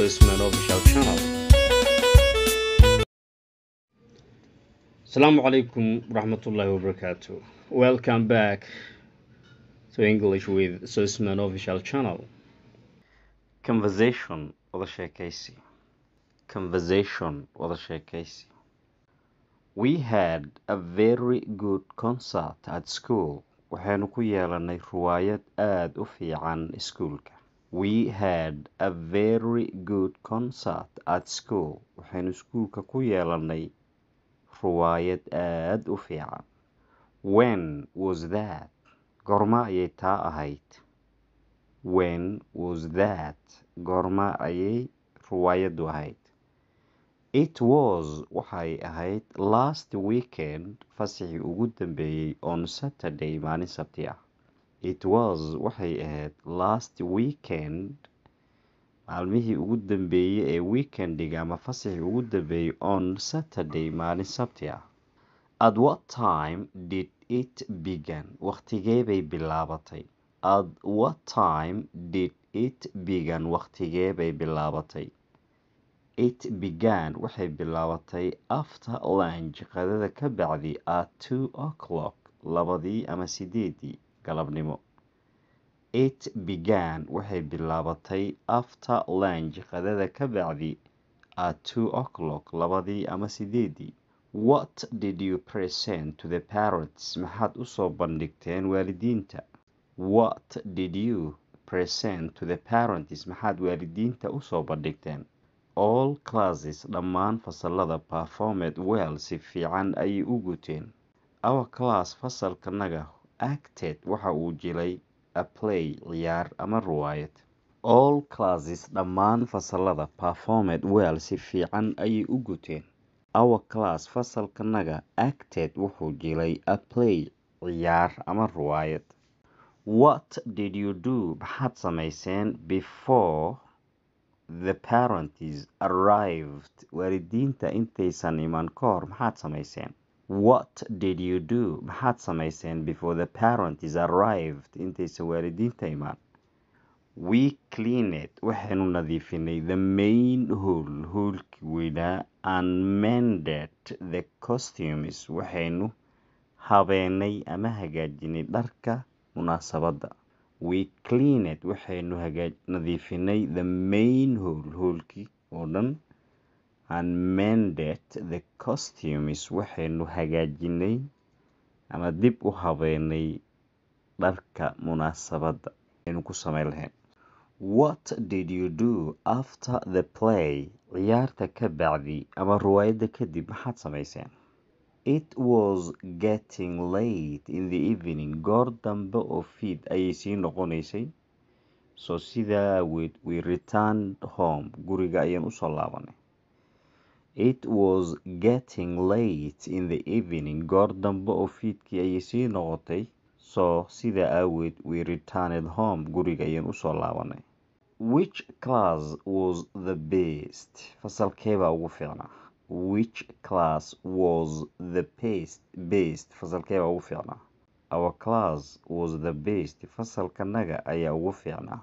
Usman official channel. Assalamu alaikum warahmatullahi wabarakatuh. Welcome back to English with Usman official channel. Conversation wada sheekaysi. Conversation wada sheekaysi. We had a very good concert at school. Waxaanu ku yeelanay ruwaayad aad u fiican iskuulka we had a very good concert at school waxaynu iskuulka ku yeelanay ruwaayad aada u fiican when was that goorma ayay taa ahayd when was that goorma ayay ruwaayaddu ahayd it was waxay ahayd last weekend fasaxii ugu dambeeyey on saturday maalin sabti ah It was waxay ahayd last weekend maalmihii ugu dambeeyey ee weekend ama fasaxii ugu dambeeyey on Saturday maalin Sabti ah. At what time did it begin? Waqtigee bay bilaabatay? At what time did it begin? Waqtigee bay bilaabatay? It began waxay bilaabatay after lunch qadada ka bacdi at two o'clock labadii ama sideedii galabnimo. It began waxay bilaabatay after lunch qadada ka bacdi at two o'clock labadii ama sideedii. What did you present to the parents? Maxaad u soo bandhigteen waalidiinta? What did you present to the parents? Maxaad waalidiinta u soo bandhigteen? all classes dhammaan fasalada performed well si fiican ayay u guteen our class fasalkanaga acted waxa uu jilay A Play ciyaar ama riwaayad. All classes dhammaan fasalada performed well si fiican ayay u guteen. Our class fasalkanaga acted wuxuu jilay A Play ciyaar ama riwaayad. What did you do maxaad samayseen before the parents arrived Waalidiinta intaysan iman ka hor maxaad samayseen? What did you do? Maxaad samayseen before the parent arrived intaysa waalidiinta imaan. We cleaned waxaynu nadiifinay the main hall hoolki weynaa and mended the costumes waxaynu habeenay ama hagaajinay dharka munaasabadda. We cleaned waxaynu nadiifinay the main hall hoolki oo dhan and mended the costumes waxaynu hagaajinay ama dib u habeenay dharka munaasabadda aynu ku samayn lahayn what did you do after the play ciyaarta ka bacdi ama riwaayadda kadib maxaad samayseen it was getting late in the evening goor dambe oo fiid ayay sii noqonaysay soo sidaa weed we returned home guriga ayaan usoo laabanay It was getting late in the evening. Goor dambe oo fiidkii ayay sii noqotay, soo sidaa aaweed we returned home. Guriga ayaan usoo laabanay. Which class was the best? Fasalkeebaa ugu fiicnaa? Which class was the best? Best fasalkeebaa ugu fiicnaa? Our class was the best. Fasalkanaga ayaa ugu fiicnaa.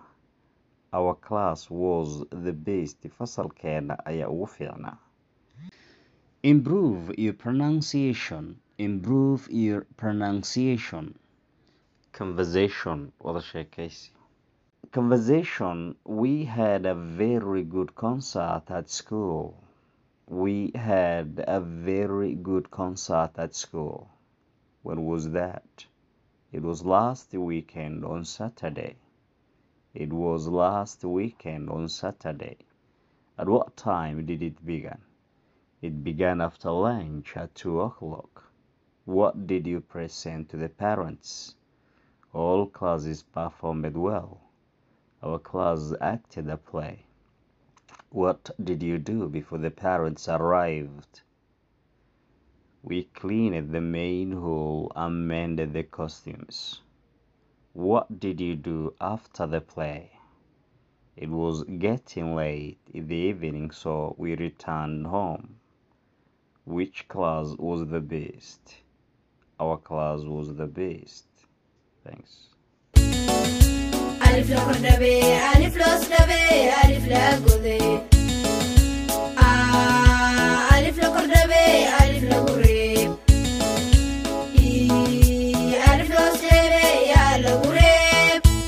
Our class was the best. Fasalkeena ayaa ugu fiicnaa improve your pronunciation improve your pronunciation conversation wada sheekaysi conversation we had a very good concert at school we had a very good concert at school when was that it was last weekend on saturday it was last weekend on saturday at what time did it begin it began after lunch at 2 o'clock. What did you present to the parents? All classes performed well. Our class acted a play. What did you do before the parents arrived? We cleaned the main hall and mended the costumes. What did you do after the play? It was getting late in the evening, so we returned home. Which class was the best? Our class was the best. Thanks.